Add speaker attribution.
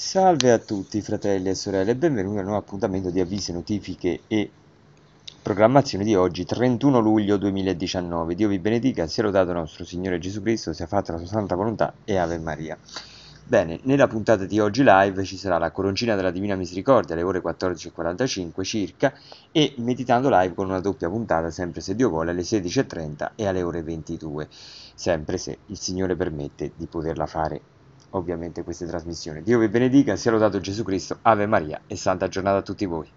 Speaker 1: Salve a tutti fratelli e sorelle benvenuti al nuovo appuntamento di avvisi, notifiche e programmazione di oggi 31 luglio 2019. Dio vi benedica, sia lodato nostro Signore Gesù Cristo, sia fatta la sua santa volontà e Ave Maria. Bene, nella puntata di oggi live ci sarà la coroncina della Divina Misericordia alle ore 14.45 circa e meditando live con una doppia puntata sempre se Dio vuole alle 16.30 e alle ore 22, sempre se il Signore permette di poterla fare ovviamente queste trasmissioni. Dio vi benedica, sia lodato Gesù Cristo, Ave Maria e santa giornata a tutti voi.